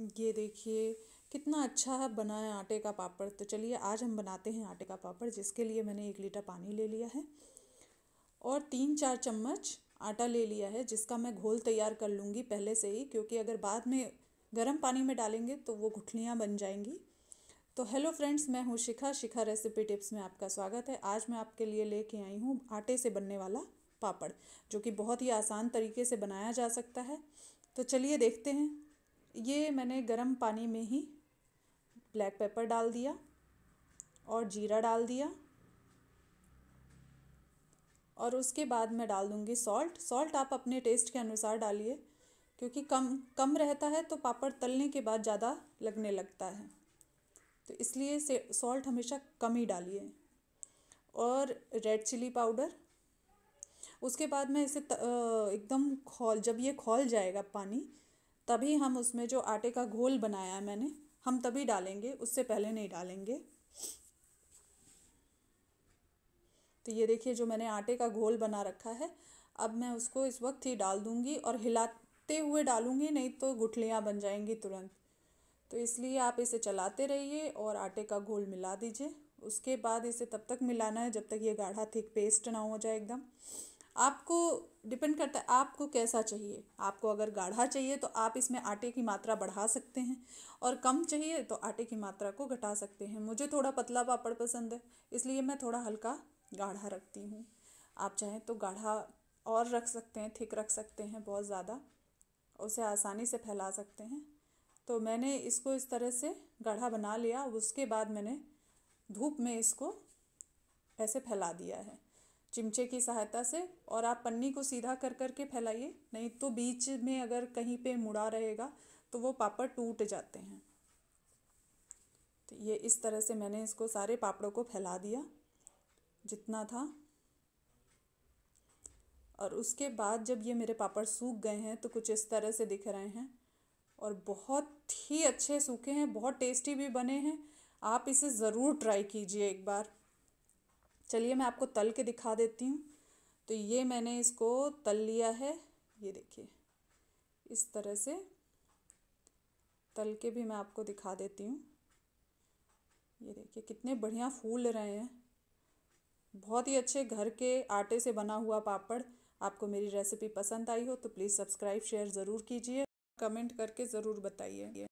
ये देखिए कितना अच्छा बना है आटे का पापड़ तो चलिए आज हम बनाते हैं आटे का पापड़ जिसके लिए मैंने एक लीटर पानी ले लिया है और तीन चार चम्मच आटा ले लिया है जिसका मैं घोल तैयार कर लूँगी पहले से ही क्योंकि अगर बाद में गर्म पानी में डालेंगे तो वो घुटलियाँ बन जाएंगी तो हेलो फ्रेंड्स मैं हूँ शिखा शिखा रेसिपी टिप्स में आपका स्वागत है आज मैं आपके लिए लेके आई हूँ आटे से बनने वाला पापड़ जो कि बहुत ही आसान तरीके से बनाया जा सकता है तो चलिए देखते हैं ये मैंने गरम पानी में ही ब्लैक पेपर डाल दिया और जीरा डाल दिया और उसके बाद मैं डाल दूँगी सॉल्ट सॉल्ट आप अपने टेस्ट के अनुसार डालिए क्योंकि कम कम रहता है तो पापड़ तलने के बाद ज़्यादा लगने लगता है तो इसलिए से सॉल्ट हमेशा कम ही डालिए और रेड चिली पाउडर उसके बाद मैं इसे एकदम खोल जब ये खोल जाएगा पानी तभी हम उसमें जो आटे का घोल बनाया है मैंने हम तभी डालेंगे उससे पहले नहीं डालेंगे तो ये देखिए जो मैंने आटे का घोल बना रखा है अब मैं उसको इस वक्त ही डाल दूंगी और हिलाते हुए डालूंगी नहीं तो गुठलियाँ बन जाएंगी तुरंत तो इसलिए आप इसे चलाते रहिए और आटे का घोल मिला दीजिए उसके बाद इसे तब तक मिलाना है जब तक ये गाढ़ा थिक पेस्ट ना हो जाए एकदम आपको डिपेंड करता है आपको कैसा चाहिए आपको अगर गाढ़ा चाहिए तो आप इसमें आटे की मात्रा बढ़ा सकते हैं और कम चाहिए तो आटे की मात्रा को घटा सकते हैं मुझे थोड़ा पतला पापड़ पसंद है इसलिए मैं थोड़ा हल्का गाढ़ा रखती हूँ आप चाहें तो गाढ़ा और रख सकते हैं थिक रख सकते हैं बहुत ज़्यादा उसे आसानी से फैला सकते हैं तो मैंने इसको इस तरह से गाढ़ा बना लिया उसके बाद मैंने धूप में इसको ऐसे फैला दिया है चिमचे की सहायता से और आप पन्नी को सीधा कर कर के फैलाइए नहीं तो बीच में अगर कहीं पे मुड़ा रहेगा तो वो पापड़ टूट जाते हैं तो ये इस तरह से मैंने इसको सारे पापड़ों को फैला दिया जितना था और उसके बाद जब ये मेरे पापड़ सूख गए हैं तो कुछ इस तरह से दिख रहे हैं और बहुत ही अच्छे सूखे हैं बहुत टेस्टी भी बने हैं आप इसे ज़रूर ट्राई कीजिए एक बार चलिए मैं आपको तल के दिखा देती हूँ तो ये मैंने इसको तल लिया है ये देखिए इस तरह से तल के भी मैं आपको दिखा देती हूँ ये देखिए कितने बढ़िया फूल रहे हैं बहुत ही अच्छे घर के आटे से बना हुआ पापड़ आपको मेरी रेसिपी पसंद आई हो तो प्लीज़ सब्सक्राइब शेयर ज़रूर कीजिए कमेंट करके ज़रूर बताइए